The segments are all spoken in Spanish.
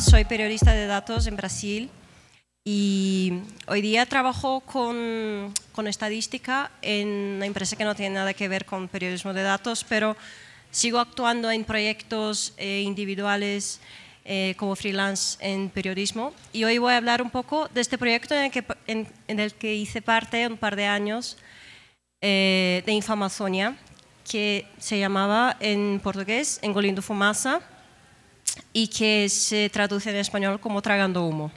soy periodista de datos en Brasil y hoy día trabajo con, estadística en una empresa que no tiene nada que ver con periodismo de datos, pero sigo actuando en proyectos eh, individuales eh, como freelance en periodismo. Y hoy voy a hablar un poco de este proyecto en el que, hice parte un par de años eh, de Infamazonia, que se llamaba en portugués Engolindo Fumasa y que se traduce en español como tragando humo.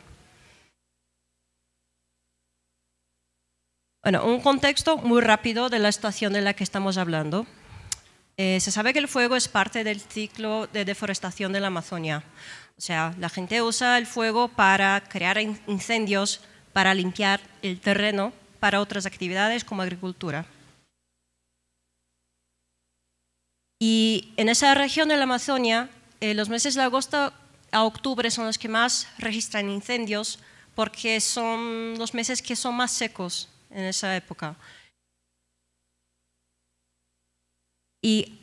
Bueno, un contexto muy rápido de la situación de la que estamos hablando. Eh, se sabe que el fuego es parte del ciclo de deforestación de la Amazonia. O sea, la gente usa el fuego para crear incendios, para limpiar el terreno, para otras actividades como agricultura. Y en esa región de la Amazonia eh, los meses de agosto a octubre son los que más registran incendios porque son los meses que son más secos en esa época. Y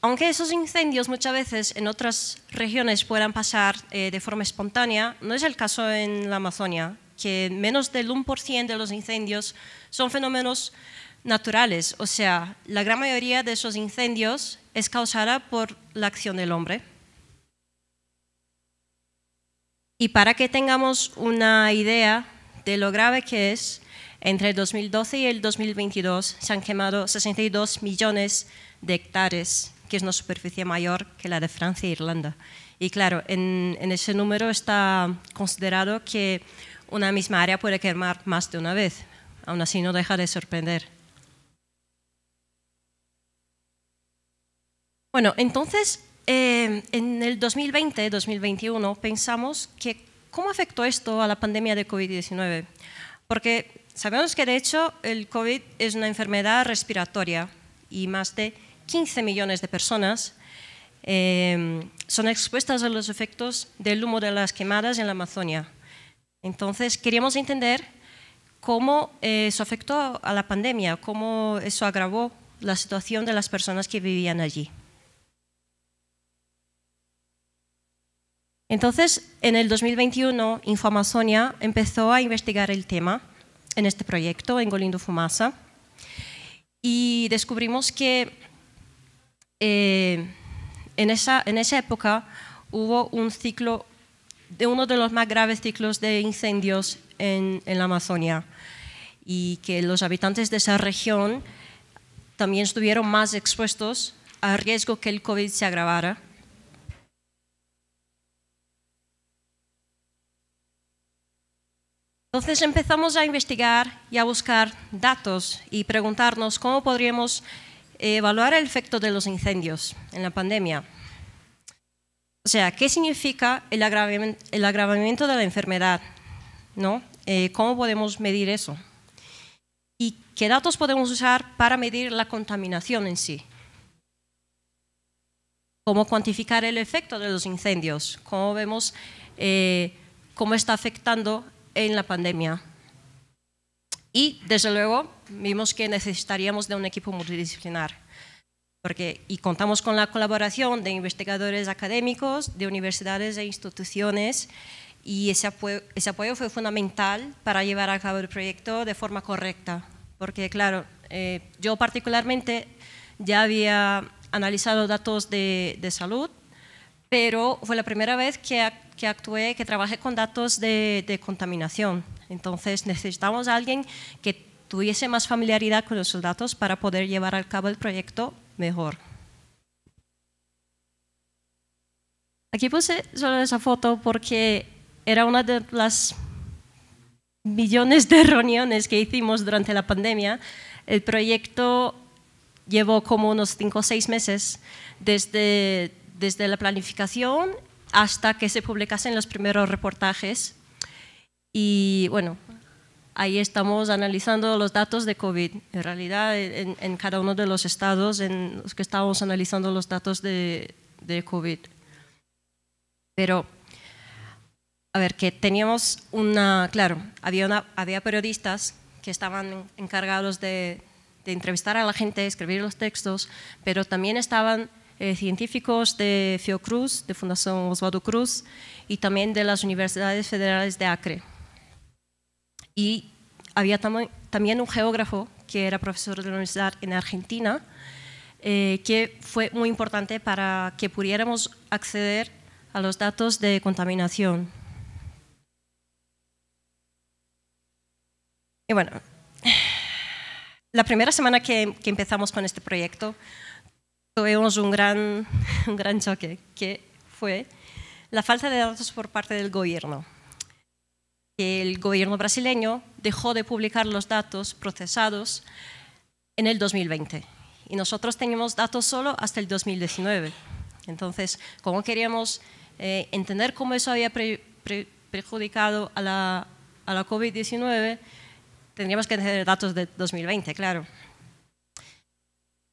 aunque esos incendios muchas veces en otras regiones puedan pasar eh, de forma espontánea, no es el caso en la Amazonia, que menos del 1% de los incendios son fenómenos naturales, o sea, la gran mayoría de esos incendios es causada por la acción del hombre. Y para que tengamos una idea de lo grave que es, entre el 2012 y el 2022 se han quemado 62 millones de hectáreas, que es una superficie mayor que la de Francia e Irlanda. Y claro, en, ese número está considerado que una misma área puede quemar más de una vez. Aún así no deja de sorprender. Bueno, entonces, eh, en el 2020-2021 pensamos que cómo afectó esto a la pandemia de COVID-19, porque sabemos que de hecho el COVID es una enfermedad respiratoria y más de 15 millones de personas eh, son expuestas a los efectos del humo de las quemadas en la Amazonia. Entonces queríamos entender cómo eso afectó a la pandemia, cómo eso agravó la situación de las personas que vivían allí. Entonces, en el 2021, Infoamazonia empezó a investigar el tema en este proyecto, Engolindo Fumasa, y descubrimos que eh, en, esa, época hubo un ciclo, de uno de los más graves ciclos de incendios en, en la Amazonia, y que los habitantes de esa región también estuvieron más expuestos al riesgo que el COVID se agravara Entonces empezamos a investigar y a buscar datos y preguntarnos cómo podríamos evaluar el efecto de los incendios en la pandemia. O sea, ¿qué significa el agravamiento, de la enfermedad? ¿No? Eh, ¿Cómo podemos medir eso? ¿Y qué datos podemos usar para medir la contaminación en sí? ¿Cómo cuantificar el efecto de los incendios? ¿Cómo vemos eh, cómo está afectando en la pandemia. Y desde luego vimos que necesitaríamos de un equipo multidisciplinar. Porque, y contamos con la colaboración de investigadores académicos, de universidades e instituciones, y ese apoyo, ese apoyo fue fundamental para llevar a cabo el proyecto de forma correcta. Porque, claro, eh, yo particularmente ya había analizado datos de, de salud, pero fue la primera vez que que actúe, que trabaje con datos de, contaminación. Entonces necesitamos a alguien que tuviese más familiaridad con esos datos para poder llevar al cabo el proyecto mejor. Aquí puse solo esa foto porque era una de las millones de reuniones que hicimos durante la pandemia. El proyecto llevó como unos cinco o seis meses desde, desde la planificación hasta que se publicasen los primeros reportajes. Y bueno, ahí estamos analizando los datos de COVID. En realidad, en, cada uno de los estados en los que estábamos analizando los datos de, COVID. Pero, a ver, que teníamos una, claro, había, había periodistas que estaban encargados de, de entrevistar a la gente, escribir los textos, pero también estaban eh, científicos de Fiocruz, de Fundación Osvaldo Cruz, y también de las Universidades Federales de Acre. Y había también un geógrafo que era profesor de la universidad en Argentina, eh, que fue muy importante para que pudiéramos acceder a los datos de contaminación. Y bueno, la primera semana que empezamos con este proyecto tuvimos un gran, un gran choque, que fue la falta de datos por parte del gobierno. El gobierno brasileño dejó de publicar los datos procesados en el 2020 y nosotros teníamos datos solo hasta el 2019. Entonces, como queríamos eh, entender cómo eso había perjudicado a la, a la COVID-19? Tendríamos que tener datos de 2020, claro.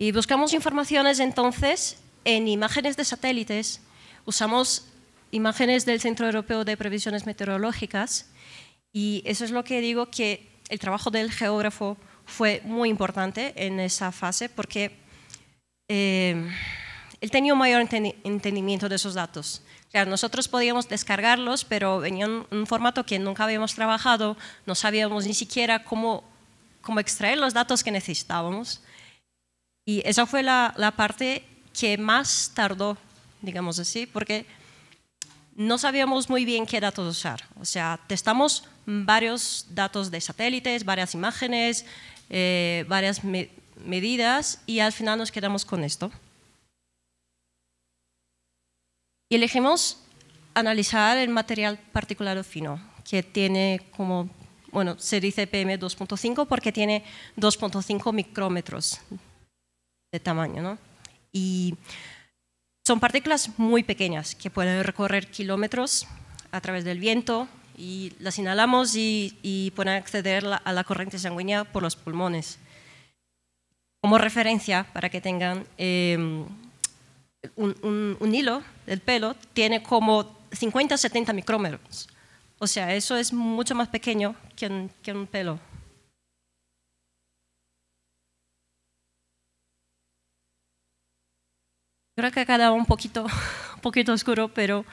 Y buscamos informaciones entonces en imágenes de satélites, usamos imágenes del Centro Europeo de Previsiones Meteorológicas y eso es lo que digo que el trabajo del geógrafo fue muy importante en esa fase porque eh, él tenía un mayor entendimiento de esos datos. nosotros podíamos descargarlos, pero venía en un formato que nunca habíamos trabajado, no sabíamos ni siquiera cómo, cómo extraer los datos que necesitábamos. Y esa fue la, parte que más tardó, digamos así, porque no sabíamos muy bien qué datos usar. O sea, testamos varios datos de satélites, varias imágenes, eh, varias medidas y al final nos quedamos con esto. Y elegimos analizar el material o fino, que tiene como, bueno, se dice PM 2.5 porque tiene 2.5 micrómetros de tamaño. Y son partículas muy pequeñas que pueden recorrer kilómetros a través del viento y las inhalamos y, y pueden acceder a la corriente sanguínea por los pulmones. Como referencia, para que tengan em, un, hilo del pelo, tiene como 50 70 micrómetros. O sea, eso es mucho más pequeño que que un pelo. creo que ha un poquito, un poquito oscuro, pero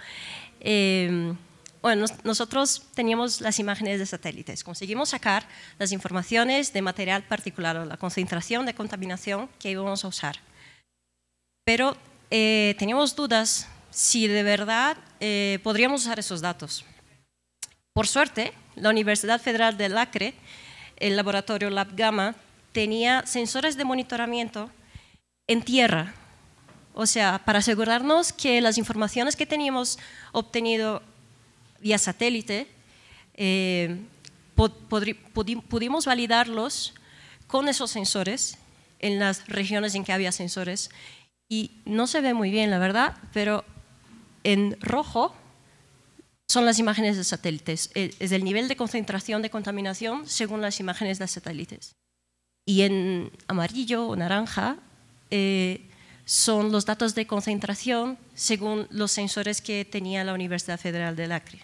em, bueno, nosotros teníamos las imágenes de satélites. Conseguimos sacar las informaciones de material particular, o la concentración de contaminación que íbamos a usar. Pero eh, teníamos dudas si de verdad eh, podríamos usar esos datos. Por suerte, la Universidad Federal de Lacre, el laboratorio Lab Gamma, tenía sensores de monitoramiento en tierra o sea, para asegurarnos que las informaciones que teníamos obtenido vía satélite, eh, pudimos validarlos con esos sensores en las regiones en que había sensores. Y no se ve muy bien, la verdad, pero en rojo son las imágenes de satélites, e-, es el nivel de concentración de contaminación según las imágenes de satélites. Y en amarillo o naranja eh, son los datos de concentración según los sensores que tenía la Universidad Federal del Acre.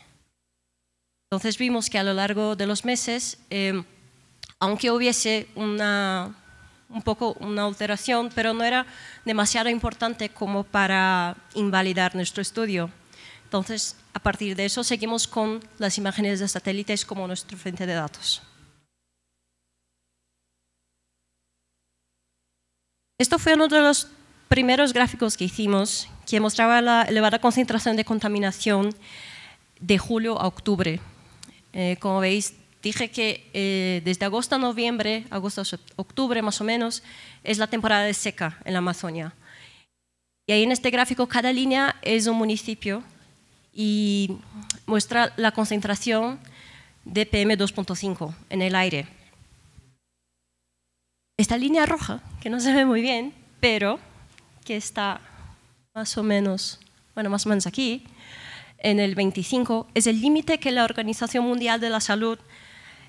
Entonces vimos que a lo largo de los meses, em, aunque hubiese una, un poco una alteración, pero no era demasiado importante como para invalidar nuestro estudio. Entonces, a partir de eso, seguimos con las imágenes de satélites como nuestro frente de datos. Esto fue uno de los primeros gráficos que hicimos, que mostraba la elevada concentración de contaminación de julio a octubre. Eh, como veis, dije que eh, desde agosto a noviembre, agosto a octubre más o menos, es la temporada de seca en la Amazonia. Y ahí en este gráfico cada línea es un municipio y muestra la concentración de PM2.5 en el aire. Esta línea roja, que no se ve muy bien, pero que está más o menos, bueno, más o menos aquí, en el 25, es el límite que la Organización Mundial de la Salud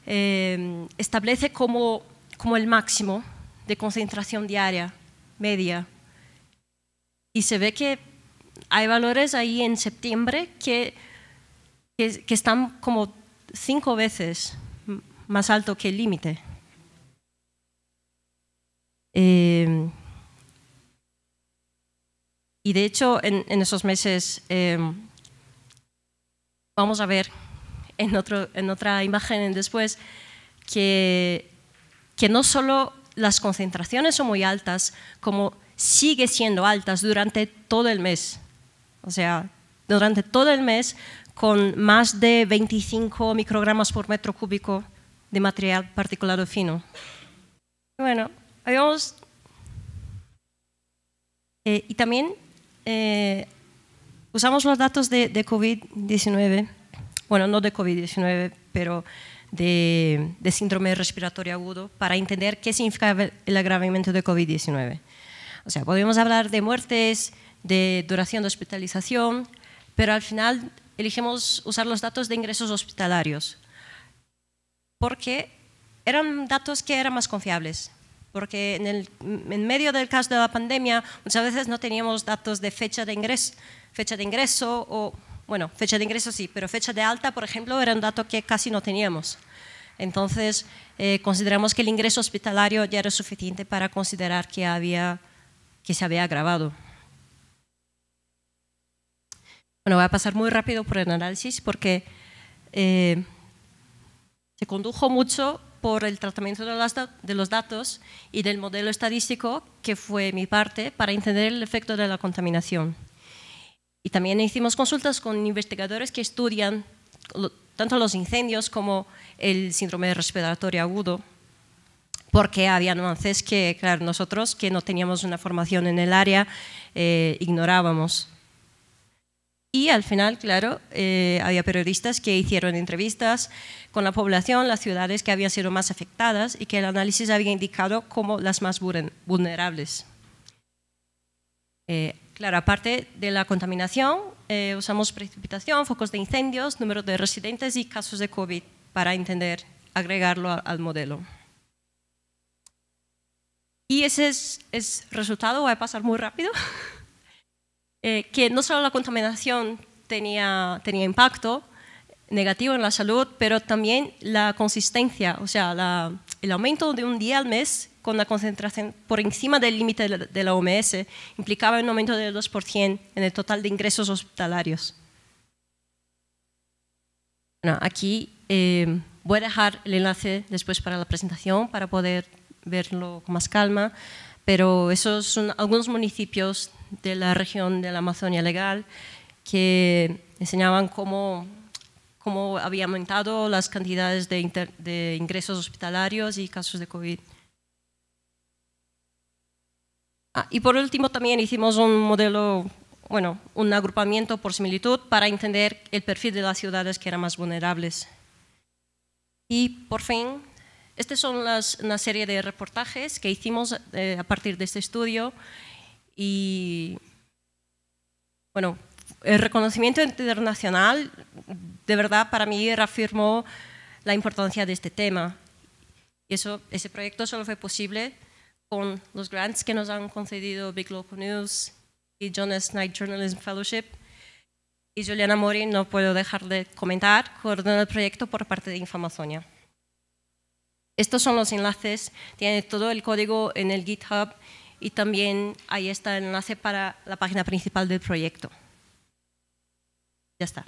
eh, establece como, como el máximo de concentración diaria media. Y se ve que hay valores ahí en septiembre que, que, están como cinco veces más alto que el límite. Eh, y de hecho, en, esos meses em, vamos a ver en, otro, en otra imagen después que, que no solo las concentraciones son muy altas, como sigue siendo altas durante todo el mes. O sea, durante todo el mes con más de 25 microgramas por metro cúbico de material particulado fino. Bueno, eh, y también eh, usamos los datos de, COVID-19, bueno, no de COVID-19, pero de, de, síndrome respiratorio agudo para entender qué significa el agravamiento de COVID-19. O sea, podemos hablar de muertes, de duración de hospitalización, pero al final elegimos usar los datos de ingresos hospitalarios porque eran datos que eran más confiables porque en, el, medio del caso de la pandemia muchas veces no teníamos datos de fecha de ingreso, fecha de ingreso o, bueno, fecha de ingreso sí, pero fecha de alta, por ejemplo, era un dato que casi no teníamos. Entonces, eh, consideramos que el ingreso hospitalario ya era suficiente para considerar que, había, que se había agravado. Bueno, voy a pasar muy rápido por el análisis porque eh, se condujo mucho por el tratamiento de, los datos y del modelo estadístico, que fue mi parte, para entender el efecto de la contaminación. Y también hicimos consultas con investigadores que estudian tanto los incendios como el síndrome respiratorio agudo, porque había nuances que, claro, nosotros que no teníamos una formación en el área, eh, ignorábamos. Y al final, claro, eh, había periodistas que hicieron entrevistas con la población, las ciudades que habían sido más afectadas y que el análisis había indicado como las más vulnerables. Eh, claro, aparte de la contaminación, eh, usamos precipitación, focos de incendios, número de residentes y casos de COVID para entender, agregarlo al modelo. Y ese es, resultado, va a pasar muy rápido. Eh, que no solo la contaminación tenía, tenía impacto negativo en la salud, pero también la consistencia, o sea, el aumento de un día al mes con la concentración por encima del límite de la OMS implicaba un aumento del 2% en el total de ingresos hospitalarios. aquí eh, voy a dejar el enlace después para la presentación para poder verlo con más calma, pero esos son algunos municipios de la región de la Amazonia Legal que enseñaban cómo, cómo había aumentado las cantidades de, ingresos hospitalarios y casos de COVID. Ah, y por último también hicimos un modelo, bueno, un agrupamiento por similitud para entender el perfil de las ciudades que eran más vulnerables. Y por fin, estas son las, una serie de reportajes que hicimos eh, a partir de este estudio y bueno, el reconocimiento internacional de verdad para mí reafirmó la importancia de este tema. Y eso, ese proyecto solo fue posible con los grants que nos han concedido Big Local News y John Knight Journalism Fellowship. Y Juliana Mori, no puedo dejar de comentar, coordina el proyecto por parte de Infamazonia. Estos son los enlaces, tiene todo el código en el GitHub y también ahí está el enlace para la página principal del proyecto. Ya está.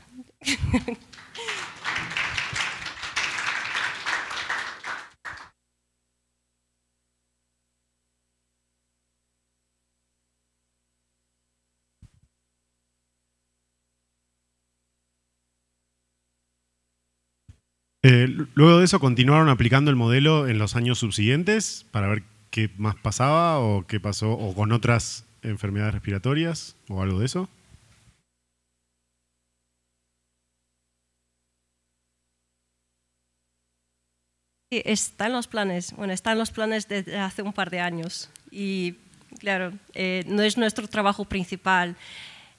Eh, luego de eso continuaron aplicando el modelo en los años subsiguientes para ver qué más pasaba o qué pasó o con otras enfermedades respiratorias o algo de eso? está en los planes, bueno, está en los planes desde hace un par de años y claro, eh, no es nuestro trabajo principal.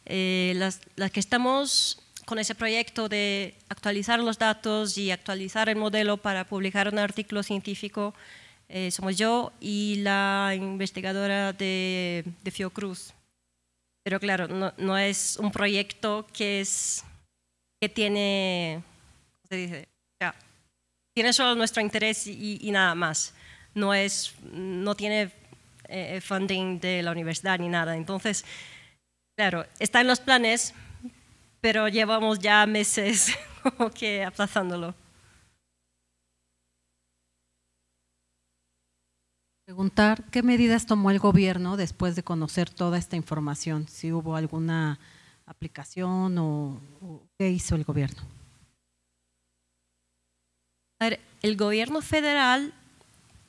Eh, las que estamos con ese proyecto de actualizar los datos y actualizar el modelo para publicar un artículo científico, eh, somos yo y la investigadora de, Fiocruz. Pero claro, no, no, es un proyecto que, es, que tiene, ¿cómo se dice? tiene solo nuestro interés y, nada más. No, es, no tiene eh, funding de la universidad ni nada. Entonces, claro, está en los planes, pero llevamos ya meses que aplazándolo. preguntar qué medidas tomó el gobierno después de conocer toda esta información, si hubo alguna aplicación o, qué hizo el gobierno. el gobierno federal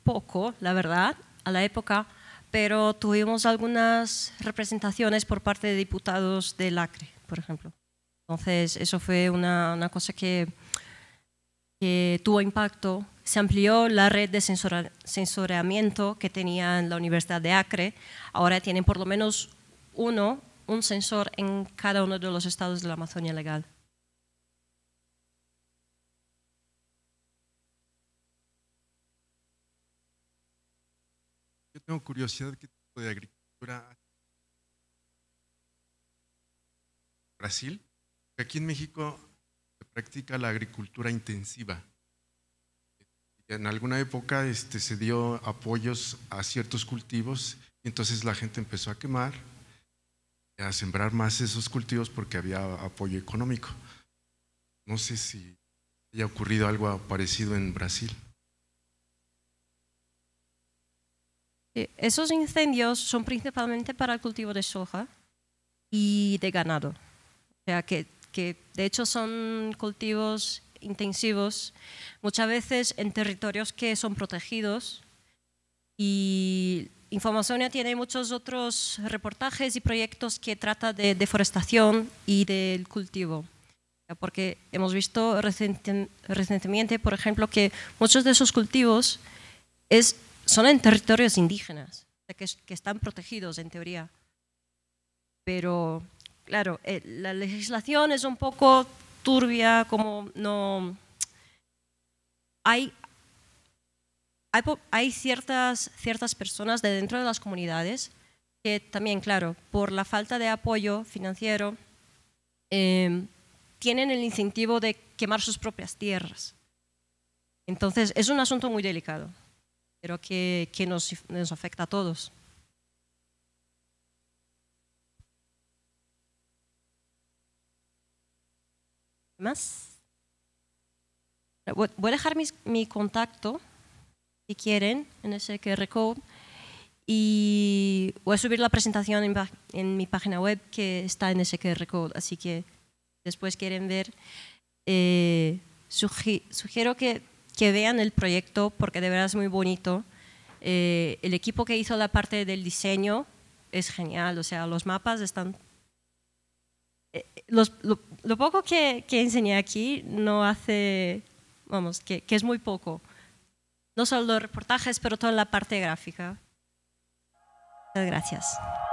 poco, la verdad, a la época, pero tuvimos algunas representaciones por parte de diputados del ACRE, por ejemplo. Entonces, eso fue una, una cosa que que tuvo impacto. Se amplió la red de censura, que tenía la Universidad de Acre. Ahora tienen por lo menos uno, un sensor en cada uno de los estados de la Amazonia legal. Yo tengo curiosidad qué tipo de agricultura Brasil. Aquí en México practica la agricultura intensiva. En alguna época este, se dio apoyos a ciertos cultivos entonces la gente empezó a quemar, a sembrar más esos cultivos porque había apoyo económico. No sé si haya ocurrido algo parecido en Brasil. Eh, esos incendios son principalmente para el cultivo de soja y de ganado. O sea que que de hecho son cultivos intensivos, muchas veces en territorios que son protegidos. Y ya tiene muchos otros reportajes y proyectos que trata de deforestación y del cultivo. Porque hemos visto recientemente, por ejemplo, que muchos de esos cultivos es, son en territorios indígenas, que, que están protegidos en teoría. Pero claro, eh, la legislación es un poco turbia, como no... Hay, ciertas, personas de dentro de las comunidades que también, claro, por la falta de apoyo financiero, em, tienen el incentivo de quemar sus propias tierras. Entonces, es un asunto muy delicado, pero que, nos afecta a todos. más. Voy a dejar mi, contacto, si quieren, en ese QR code. Y voy a subir la presentación en, mi página web que está en ese QR code. Así que después quieren ver, eh, sugiero que, vean el proyecto porque de verdad es muy bonito. Eh, el equipo que hizo la parte del diseño es genial, o sea, los mapas están eh, lo, poco que, enseñé aquí no hace, vamos, que, es muy poco. No solo los reportajes, pero toda la parte gráfica. Muchas gracias.